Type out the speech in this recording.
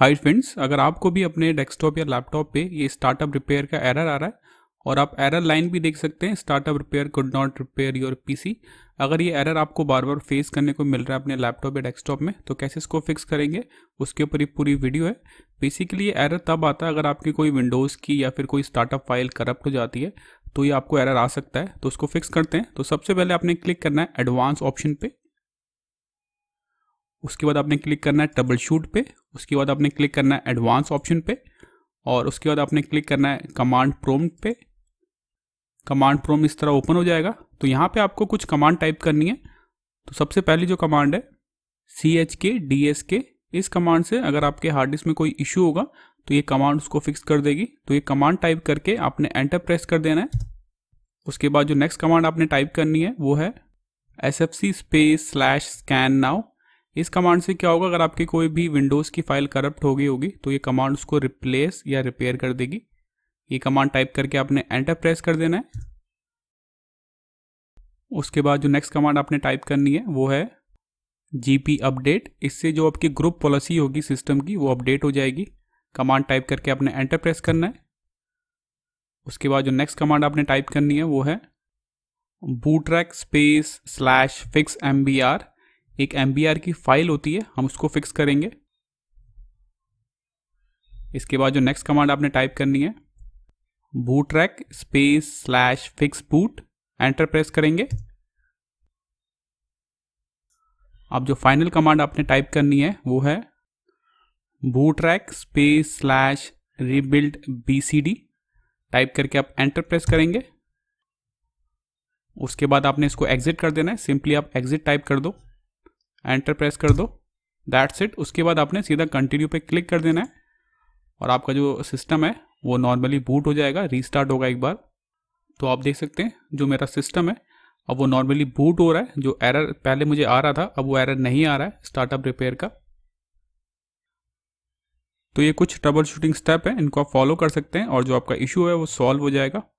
hi friends अगर आपको भी अपने डेस्कटॉप या लैपटॉप पे ये स्टार्टअप रिपेयर का एरर आ रहा है और आप एरर लाइन भी देख सकते हैं startup repair could not repair your PC अगर ये एरर आपको बार बार फेस करने को मिल रहा है अपने लैपटॉप या डेस्कटॉप में तो कैसे इसको फिक्स करेंगे उसके ऊपर ये पूरी वीडियो है बेसिकली एरर तब आता है अगर आपकी कोई विंडोज़ की या फिर कोई स्टार्टअप फाइल करप्ट हो जाती है तो ये आपको एरर आ सकता है तो उसको फिक्स करते हैं तो सबसे पहले आपने क्लिक करना है एडवांस ऑप्शन पर उसके बाद आपने क्लिक करना है ट्रबल शूट पे उसके बाद आपने क्लिक करना है एडवांस ऑप्शन पे और उसके बाद आपने क्लिक करना है कमांड प्रोम पे कमांड प्रोम इस तरह ओपन हो जाएगा तो यहाँ पे आपको कुछ कमांड टाइप करनी है तो सबसे पहली जो कमांड है C H K D S K इस कमांड से अगर आपके हार्ड डिस्क में कोई इशू होगा तो ये कमांड उसको फिक्स कर देगी तो ये कमांड टाइप करके आपने एंटर प्रेस कर देना है उसके बाद जो नेक्स्ट कमांड आपने टाइप करनी है वो है S F C space slash scan now इस कमांड से क्या होगा अगर आपकी कोई भी विंडोज़ की फाइल करप्ट हो गई होगी तो ये कमांड उसको रिप्लेस या रिपेयर कर देगी ये कमांड टाइप करके आपने एंटर प्रेस कर देना है उसके बाद जो नेक्स्ट कमांड आपने टाइप करनी है वो है जी अपडेट इससे जो आपकी ग्रुप पॉलिसी होगी सिस्टम की वो अपडेट हो जाएगी कमांड टाइप करके आपने एंटर प्रेस करना है उसके बाद जो नेक्स्ट कमांड आपने टाइप करनी है वो है bootrec space slash fix M B R एक एम की फाइल होती है हम उसको फिक्स करेंगे इसके बाद जो नेक्स्ट कमांड आपने टाइप करनी है bootrec space slash fix boot enter press करेंगे अब जो फाइनल कमांड आपने टाइप करनी है वो है bootrec space slash rebuild B type करके आप एंटर प्रेस करेंगे उसके बाद आपने इसको एग्जिट कर देना है सिंपली आप एग्जिट टाइप कर दो एंटर प्रेस कर दो दैट्स इट उसके बाद आपने सीधा कंटिन्यू पे क्लिक कर देना है और आपका जो सिस्टम है वो नॉर्मली बूट हो जाएगा रीस्टार्ट होगा एक बार तो आप देख सकते हैं जो मेरा सिस्टम है अब वो नॉर्मली बूट हो रहा है जो एरर पहले मुझे आ रहा था अब वो एरर नहीं आ रहा है स्टार्टअप रिपेयर का तो ये कुछ ट्रबल शूटिंग स्टेप है इनको आप फॉलो कर सकते हैं और जो आपका इशू है वो सॉल्व हो जाएगा